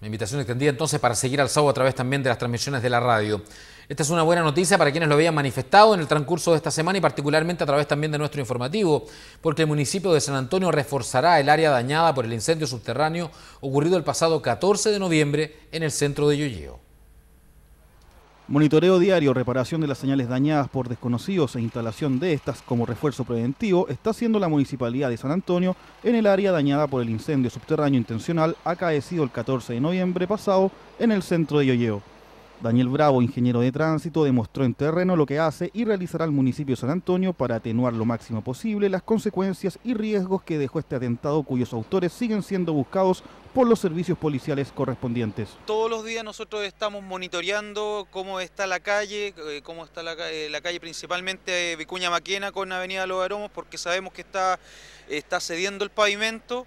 La invitación extendida entonces para seguir al sábado a través también de las transmisiones de la radio. Esta es una buena noticia para quienes lo habían manifestado en el transcurso de esta semana y particularmente a través también de nuestro informativo, porque el municipio de San Antonio reforzará el área dañada por el incendio subterráneo ocurrido el pasado 14 de noviembre en el centro de Yoyeo. Monitoreo diario, reparación de las señales dañadas por desconocidos e instalación de estas como refuerzo preventivo está haciendo la Municipalidad de San Antonio en el área dañada por el incendio subterráneo intencional acaecido el 14 de noviembre pasado en el centro de Yoyeo. Daniel Bravo, ingeniero de tránsito, demostró en terreno lo que hace y realizará el municipio de San Antonio para atenuar lo máximo posible las consecuencias y riesgos que dejó este atentado cuyos autores siguen siendo buscados por los servicios policiales correspondientes. Todos los días nosotros estamos monitoreando cómo está la calle, eh, cómo está la, eh, calle principalmente eh, Vicuña Maquena con Avenida Los Aromos porque sabemos que está, está cediendo el pavimento.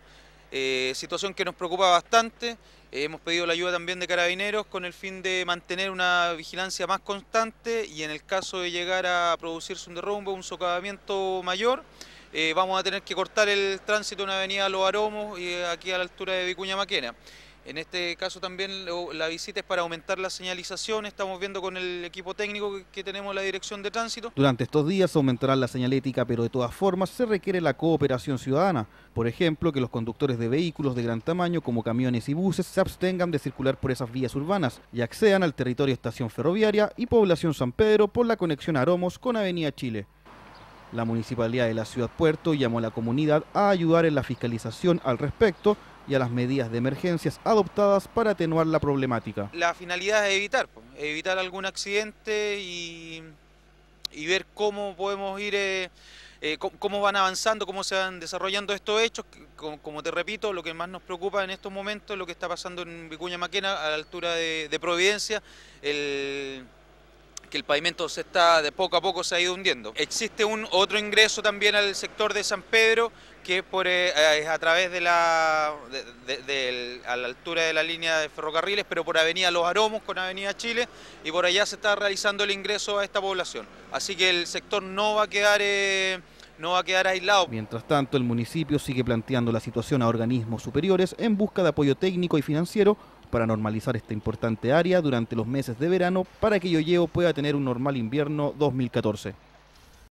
Eh, situación que nos preocupa bastante. Eh, hemos pedido la ayuda también de carabineros con el fin de mantener una vigilancia más constante y en el caso de llegar a producirse un derrumbe, un socavamiento mayor, eh, vamos a tener que cortar el tránsito en la avenida Los Aromos y aquí a la altura de Vicuña Maquena. En este caso también la visita es para aumentar la señalización, estamos viendo con el equipo técnico que tenemos la dirección de tránsito. Durante estos días aumentará la señalética, pero de todas formas se requiere la cooperación ciudadana. Por ejemplo, que los conductores de vehículos de gran tamaño como camiones y buses se abstengan de circular por esas vías urbanas y accedan al territorio estación ferroviaria y población San Pedro por la conexión Aromos con Avenida Chile. La Municipalidad de la Ciudad Puerto llamó a la comunidad a ayudar en la fiscalización al respecto y a las medidas de emergencias adoptadas para atenuar la problemática. La finalidad es evitar, evitar algún accidente y, ver cómo podemos ir, eh, eh, cómo, van avanzando, cómo se van desarrollando estos hechos. Como, te repito, lo que más nos preocupa en estos momentos es lo que está pasando en Vicuña Maquena a la altura de, Providencia que el pavimento se está de poco a poco se ha ido hundiendo. Existe un otro ingreso también al sector de San Pedro que eh, es, por, a través de la a la altura de la línea de ferrocarriles, pero por Avenida Los Aromos con Avenida Chile y por allá se está realizando el ingreso a esta población. Así que el sector no va a quedar eh, no va a quedar aislado. Mientras tanto, el municipio sigue planteando la situación a organismos superiores en busca de apoyo técnico y financiero para normalizar esta importante área durante los meses de verano para que Yoyeo pueda tener un normal invierno 2014.